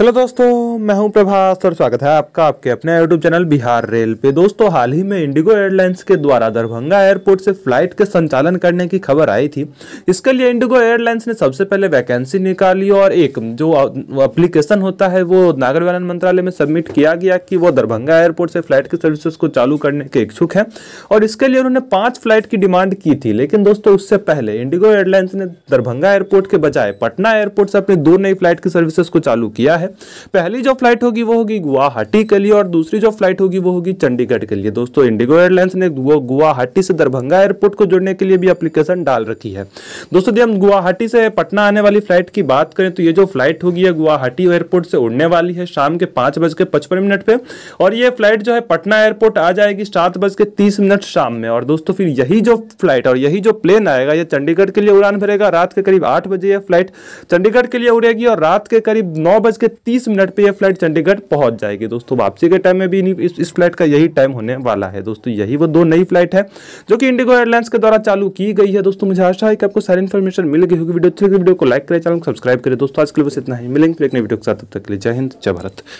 hello दोस्तों मैं हूं प्रभास और स्वागत है आपका आपके अपने यूट्यूब चैनल बिहार रेल पे दोस्तों हाल ही में इंडिगो एयरलाइंस के द्वारा दरभंगा एयरपोर्ट से फ्लाइट के संचालन करने की खबर आई थी इसके लिए इंडिगो एयरलाइंस ने सबसे पहले वैकेंसी निकाली और एक जो अप्लीकेशन होता है वो नागर विमानन मंत्रालय में सबमिट किया गया कि वो दरभंगा एयरपोर्ट से फ्लाइट की सर्विसेज को चालू करने के इच्छुक हैं और इसके लिए उन्होंने पाँच फ्लाइट की डिमांड की थी लेकिन दोस्तों उससे पहले इंडिगो एयरलाइंस ने दरभंगा एयरपोर्ट के बजाय पटना एयरपोर्ट से अपनी दो नई फ्लाइट की सर्विसेज को चालू किया है है पहली जो फ्लाइट होगी वो होगी गुवाहाटी के लिए और दूसरी जो फ्लाइट होगी वो होगी चंडीगढ़ के लिए दोस्तों इंडिगो एयरलाइंस ने वो गुवाहाटी से दरभंगा एयरपोर्ट को जुड़ने के लिए भी अप्लीकेशन डाल रखी है दोस्तों यदि हम गुवाहाटी से पटना आने वाली फ्लाइट की बात करें तो ये जो फ्लाइट होगी ये गुवाहाटी एयरपोर्ट से उड़ने वाली है शाम के पाँच बज के पचपन मिनट पर और ये फ्लाइट जो है पटना एयरपोर्ट आ जाएगी सात बज के तीस मिनट शाम में और दोस्तों फिर यही जो फ्लाइट और यही जो प्लेन आएगा ये चंडीगढ़ के लिए उड़ान भरेगा रात के करीब आठ बजे ये फ्लाइट चंडीगढ़ के लिए उड़ेगी और रात के करीब नौ बज के तीस मिनट पर यह फ्लाइट चंडीगढ़ पहुँच जाएगी दोस्तों वापसी के टाइम में भी इस, इस फ्लाइट का यही टाइम होने वाला है दोस्तों यही वो दो नई फ्लाइट है जो कि इंडिगो एयरलाइंस के द्वारा चालू की गई है दोस्तों मुझे आशा है कि आपको सारी इन्फॉर्मेशन मिल गई होगी वीडियो अच्छी वीडियो को लाइक करें चैनल को सब्सक्राइब करें दोस्तों आज के लिए बस इतना ही मिलेंगे फिर एक नई वीडियो के साथ तब तक के लिए जय हिंद जय भारत